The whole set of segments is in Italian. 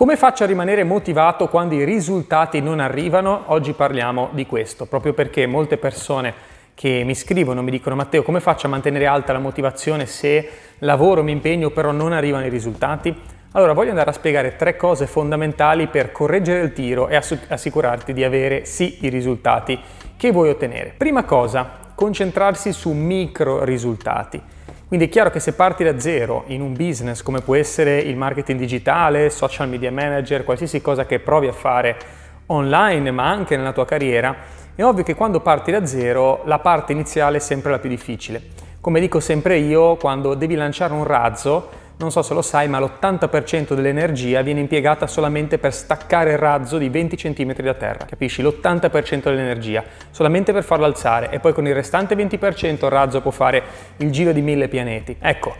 Come faccio a rimanere motivato quando i risultati non arrivano? Oggi parliamo di questo, proprio perché molte persone che mi scrivono mi dicono Matteo come faccio a mantenere alta la motivazione se lavoro, mi impegno però non arrivano i risultati? Allora voglio andare a spiegare tre cose fondamentali per correggere il tiro e assicurarti di avere sì i risultati che vuoi ottenere. Prima cosa, concentrarsi su micro risultati. Quindi è chiaro che se parti da zero in un business come può essere il marketing digitale, social media manager, qualsiasi cosa che provi a fare online ma anche nella tua carriera, è ovvio che quando parti da zero la parte iniziale è sempre la più difficile. Come dico sempre io, quando devi lanciare un razzo, non so se lo sai, ma l'80% dell'energia viene impiegata solamente per staccare il razzo di 20 cm da terra. Capisci? L'80% dell'energia, solamente per farlo alzare e poi con il restante 20% il razzo può fare il giro di mille pianeti. Ecco,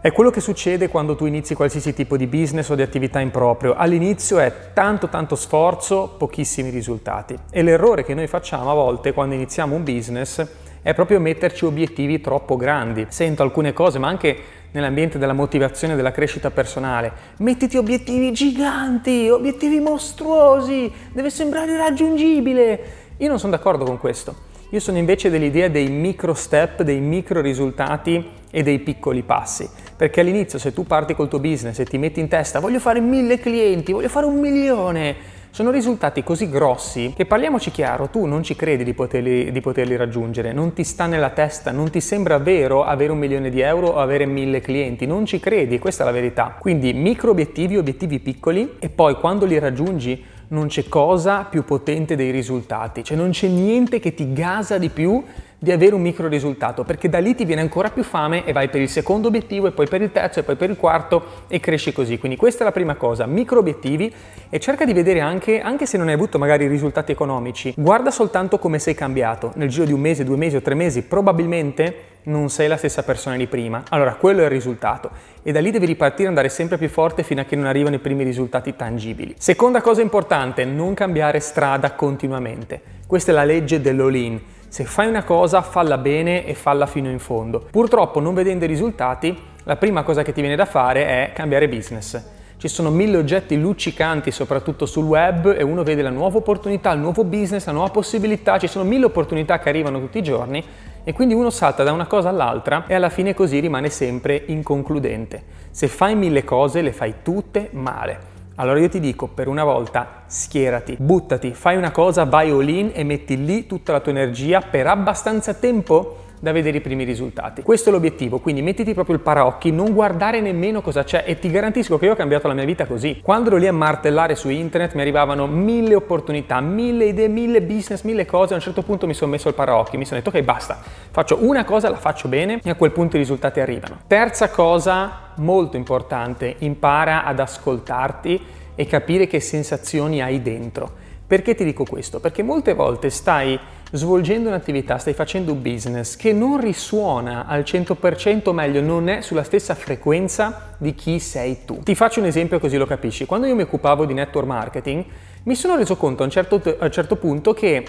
è quello che succede quando tu inizi qualsiasi tipo di business o di attività in proprio. All'inizio è tanto tanto sforzo, pochissimi risultati. E l'errore che noi facciamo a volte quando iniziamo un business è proprio metterci obiettivi troppo grandi. Sento alcune cose, ma anche nell'ambiente della motivazione e della crescita personale. Mettiti obiettivi giganti, obiettivi mostruosi, deve sembrare irraggiungibile. Io non sono d'accordo con questo. Io sono invece dell'idea dei micro step, dei micro risultati e dei piccoli passi. Perché all'inizio se tu parti col tuo business e ti metti in testa voglio fare mille clienti, voglio fare un milione, sono risultati così grossi che parliamoci chiaro, tu non ci credi di poterli, di poterli raggiungere, non ti sta nella testa, non ti sembra vero avere un milione di euro o avere mille clienti, non ci credi, questa è la verità. Quindi micro obiettivi, obiettivi piccoli e poi quando li raggiungi non c'è cosa più potente dei risultati, cioè non c'è niente che ti gasa di più di avere un micro risultato, perché da lì ti viene ancora più fame e vai per il secondo obiettivo e poi per il terzo e poi per il quarto e cresci così. Quindi questa è la prima cosa, micro obiettivi e cerca di vedere anche, anche se non hai avuto magari risultati economici, guarda soltanto come sei cambiato. Nel giro di un mese, due mesi o tre mesi probabilmente non sei la stessa persona di prima. Allora, quello è il risultato. E da lì devi ripartire e andare sempre più forte fino a che non arrivano i primi risultati tangibili. Seconda cosa importante, non cambiare strada continuamente. Questa è la legge dell'all-in. Se fai una cosa, falla bene e falla fino in fondo. Purtroppo, non vedendo i risultati, la prima cosa che ti viene da fare è cambiare business. Ci sono mille oggetti luccicanti, soprattutto sul web, e uno vede la nuova opportunità, il nuovo business, la nuova possibilità. Ci sono mille opportunità che arrivano tutti i giorni e quindi uno salta da una cosa all'altra e alla fine così rimane sempre inconcludente. Se fai mille cose, le fai tutte male. Allora io ti dico, per una volta, schierati, buttati, fai una cosa, vai all in e metti lì tutta la tua energia per abbastanza tempo da vedere i primi risultati. Questo è l'obiettivo, quindi mettiti proprio il paraocchi, non guardare nemmeno cosa c'è e ti garantisco che io ho cambiato la mia vita così. Quando ero lì a martellare su internet mi arrivavano mille opportunità, mille idee, mille business, mille cose, a un certo punto mi sono messo il paraocchi, mi sono detto ok basta, faccio una cosa, la faccio bene e a quel punto i risultati arrivano. Terza cosa molto importante, impara ad ascoltarti e capire che sensazioni hai dentro perché ti dico questo? Perché molte volte stai svolgendo un'attività, stai facendo un business che non risuona al 100%, o meglio, non è sulla stessa frequenza di chi sei tu. Ti faccio un esempio così lo capisci. Quando io mi occupavo di network marketing, mi sono reso conto a un certo, a un certo punto che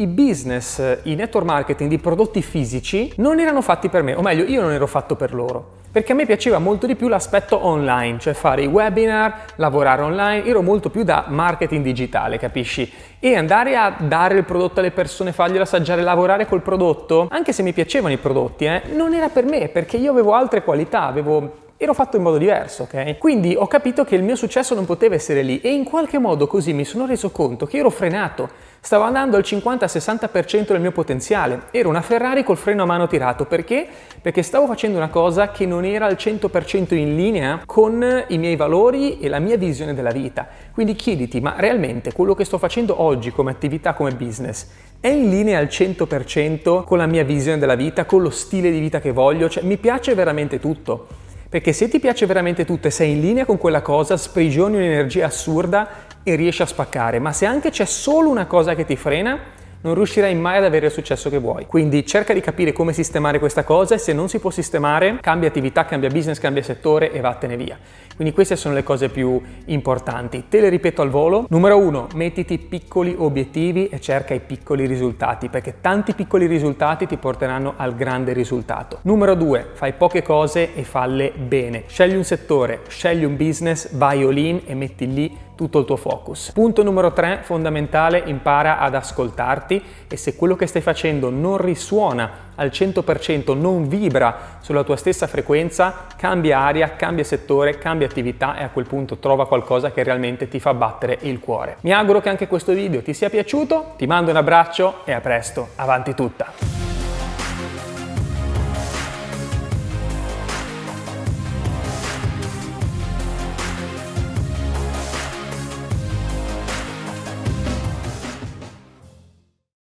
i business i network marketing di prodotti fisici non erano fatti per me, o meglio io non ero fatto per loro, perché a me piaceva molto di più l'aspetto online, cioè fare i webinar, lavorare online, ero molto più da marketing digitale, capisci? E andare a dare il prodotto alle persone, farglielo assaggiare, lavorare col prodotto, anche se mi piacevano i prodotti, eh, non era per me, perché io avevo altre qualità, avevo ero fatto in modo diverso, ok? Quindi ho capito che il mio successo non poteva essere lì e in qualche modo così mi sono reso conto che ero frenato, stavo andando al 50-60% del mio potenziale, ero una Ferrari col freno a mano tirato, perché? Perché stavo facendo una cosa che non era al 100% in linea con i miei valori e la mia visione della vita. Quindi chiediti, ma realmente quello che sto facendo oggi come attività, come business, è in linea al 100% con la mia visione della vita, con lo stile di vita che voglio? Cioè, mi piace veramente tutto? Perché se ti piace veramente tutto e sei in linea con quella cosa, sprigioni un'energia assurda e riesci a spaccare. Ma se anche c'è solo una cosa che ti frena, non riuscirai mai ad avere il successo che vuoi. Quindi cerca di capire come sistemare questa cosa e se non si può sistemare, cambia attività, cambia business, cambia settore e vattene via. Quindi queste sono le cose più importanti. Te le ripeto al volo. Numero uno, mettiti piccoli obiettivi e cerca i piccoli risultati, perché tanti piccoli risultati ti porteranno al grande risultato. Numero due, fai poche cose e falle bene. Scegli un settore, scegli un business, vai all in e metti lì tutto il tuo focus. Punto numero 3, fondamentale, impara ad ascoltarti e se quello che stai facendo non risuona al 100%, non vibra sulla tua stessa frequenza, cambia aria, cambia settore, cambia attività e a quel punto trova qualcosa che realmente ti fa battere il cuore. Mi auguro che anche questo video ti sia piaciuto, ti mando un abbraccio e a presto, avanti tutta!